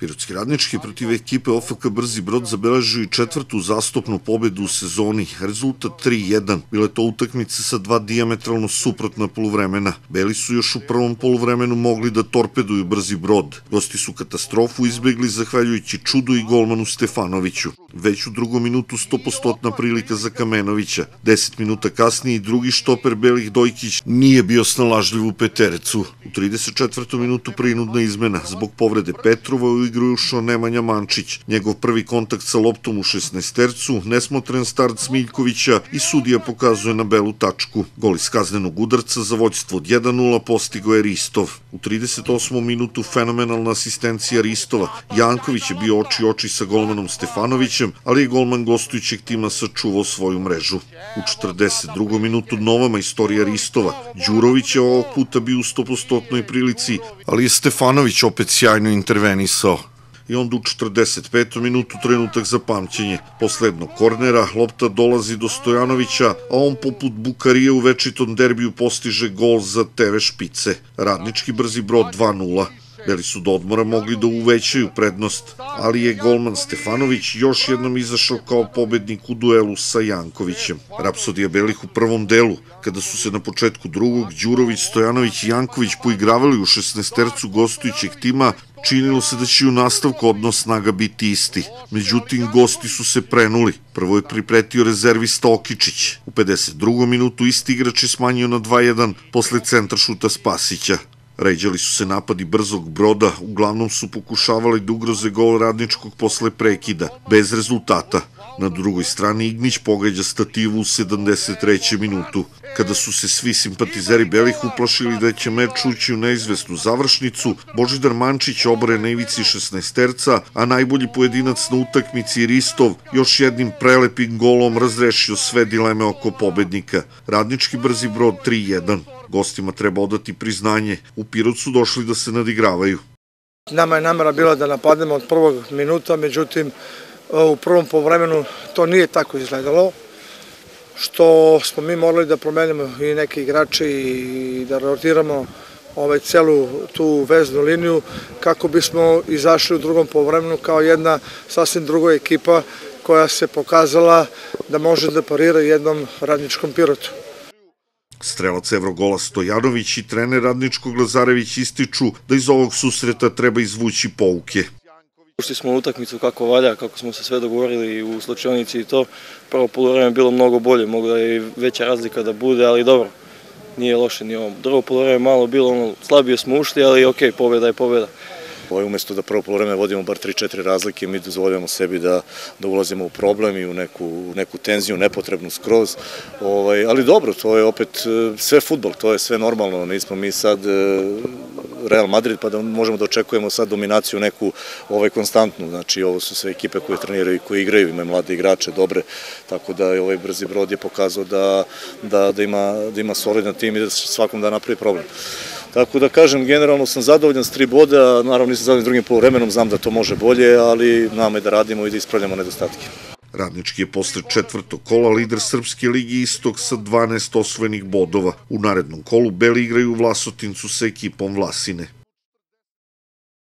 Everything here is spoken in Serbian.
Pirotski radnički protiv ekipe OFK Brzi Brod zabeležuju četvrtu zastopnu pobedu u sezoni, rezultat 3-1. je to utakmice sa dva diametralno suprotna polovremena. Beli su još u prvom polovremenu mogli da torpeduju Brzi Brod. Gosti su katastrofu izbegli zahvaljujući čudu i golmanu Stefanoviću. Već u drugom minutu 100% prilika za Kamenovića. 10 minuta kasnije i drugi štoper Belih Dojkić nije bio snalažljiv u peterecu. U 34. minutu prinudna izmena zbog povrede Petrova u igru je ušao Nemanja Mančić. Njegov prvi kontakt sa loptom u 16 tercu, nesmotren start Smiljkovića i sudija pokazuje na belu tačku. Gol iz kaznenog udarca za vođstvo od 1-0 postigo je Ristov. U 38. minutu fenomenalna asistencija Ristova. Janković je bio oči oči sa golmanom Stefanovićem, ali je golman gostujućeg tima sačuvao svoju mrežu. U 42. minutu nova istorija Ristova. Đurović je ovog puta bio u 100% prilici, ali je Stefanović opet sjajno intervenisao i onda u 45. minutu trenutak za pamćenje. Posledno kornera lopta dolazi do Stojanovića, a on poput Bukarije u večitom derbiju postiže gol za TV Špice. Radnički brzi brod 2-0. Beli su do odmora mogli da uvećaju prednost, ali je golman Stefanović još jednom izašao kao pobednik u duelu sa Jankovićem. Rapsodija Belih u prvom delu, kada su se na početku drugog Đurović, Stojanović i Janković poigravali u šestnestercu gostujućeg tima, Činilo se da će u nastavku odnos snaga biti isti, međutim gosti su se prenuli. Prvo je pripretio rezervista Okičić. U 52. minutu isti igrač je smanjio na 2-1 posle centra šuta Spasića. Ređali su se napadi brzog broda, uglavnom su pokušavali da ugroze gol radničkog posle prekida, bez rezultata. Na drugoj strani Ignić pogađa stativu u 73. minutu. Kada su se svi simpatizeri Belih uplašili da će meč ući u neizvesnu završnicu, Božidar Mančić obore na ivici 16 terca, a najbolji pojedinac na utakmici Ristov još jednim prelepim golom razrešio sve dileme oko pobednika. Radnički brzi brod 3-1. Gostima treba odati priznanje. U Pirot su došli da se nadigravaju. Nama je namera bila da napadnemo od prvog minuta, međutim e, u prvom povremenu to nije tako izgledalo što smo mi morali da promenimo i neke igrače i da rotiramo ovaj celu tu veznu liniju kako bismo izašli u drugom povremenu kao jedna sasvim druga ekipa koja se pokazala da može da parira jednom radničkom pirotu. Strelac Evrogola Stojanović i trener Radničkog Lazarević ističu da iz ovog susreta treba izvući pouke. Ušli smo u utakmicu kako valja, kako smo se sve dogovorili u slučajnici i to. Prvo polovreme je bilo mnogo bolje, mogla je i veća razlika da bude, ali dobro, nije loše ni ovo. Drugo polovreme je malo bilo, slabije smo ušli, ali ok, pobjeda je pobjeda. Ovo ovaj, umesto da prvo polovreme vodimo bar 3-4 razlike, mi dozvoljamo sebi da, da ulazimo u problem i u neku, u neku tenziju, nepotrebnu skroz. Ovaj, ali dobro, to je opet e, sve futbol, to je sve normalno, nismo mi sad e, Real Madrid, pa da možemo da očekujemo sad dominaciju neku ovaj, konstantnu. Znači, ovo su sve ekipe koje treniraju i koje igraju, imaju mlade igrače, dobre, tako da je ovaj Brzi Brod je pokazao da, da, da, ima, da ima solidan tim i da svakom da napravi problem. Tako da kažem, generalno sam zadovoljan s tri boda, naravno nisam zadovoljan s drugim poloremenom, znam da to može bolje, ali nama je da radimo i da ispravljamo nedostatke. Radnički je posle četvrtog kola lider Srpske ligi Istok sa 12 osvojenih bodova. U narednom kolu Beli igraju u Vlasotincu sa ekipom Vlasine.